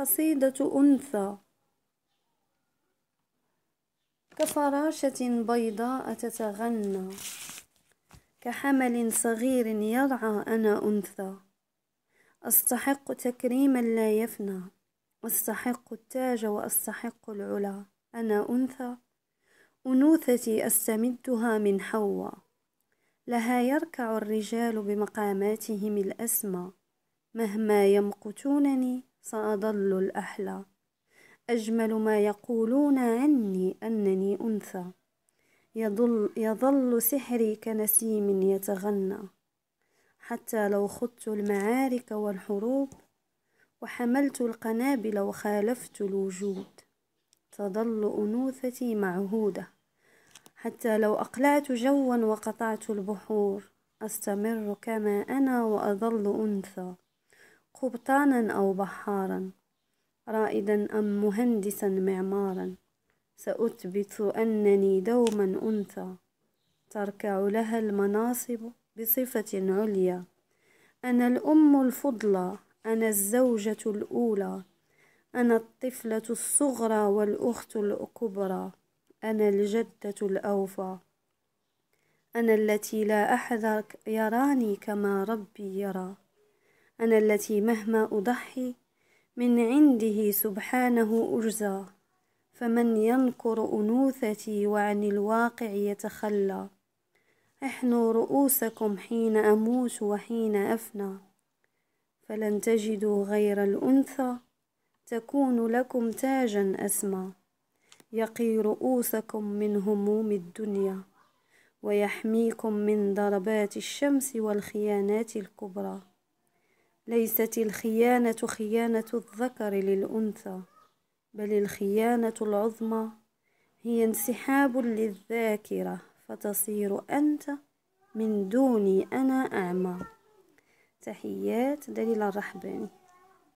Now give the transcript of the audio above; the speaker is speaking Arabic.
قصيدة أنثى كفراشة بيضاء تتغنى كحمل صغير يرعى أنا أنثى أستحق تكريما لا يفنى أستحق التاج وأستحق العلا أنا أنثى أنوثتي أستمدها من حواء لها يركع الرجال بمقاماتهم الأسمى مهما يمقتونني سأظل الأحلى أجمل ما يقولون عني أنني أنثى يضل, يظل سحري كنسيم يتغنى حتى لو خضت المعارك والحروب وحملت القنابل وخالفت الوجود تظل أنوثتي معهودة حتى لو أقلعت جوا وقطعت البحور أستمر كما أنا وأظل أنثى قبطانا أو بحارا رائدا أم مهندسا معمارا سأثبت أنني دوما أنثى تركع لها المناصب بصفة عليا أنا الأم الفضلى أنا الزوجة الأولى أنا الطفلة الصغرى والأخت الكبرى أنا الجدة الأوفى أنا التي لا أحد يراني كما ربي يرى أنا التي مهما أضحي من عنده سبحانه أجزى فمن ينكر أنوثتي وعن الواقع يتخلى احنوا رؤوسكم حين أموت وحين أفنى فلن تجدوا غير الأنثى تكون لكم تاجا أسمى يقي رؤوسكم من هموم الدنيا ويحميكم من ضربات الشمس والخيانات الكبرى ليست الخيانة خيانة الذكر للأنثى بل الخيانة العظمى هي انسحاب للذاكرة فتصير أنت من دوني أنا أعمى تحيات دليل الرحباني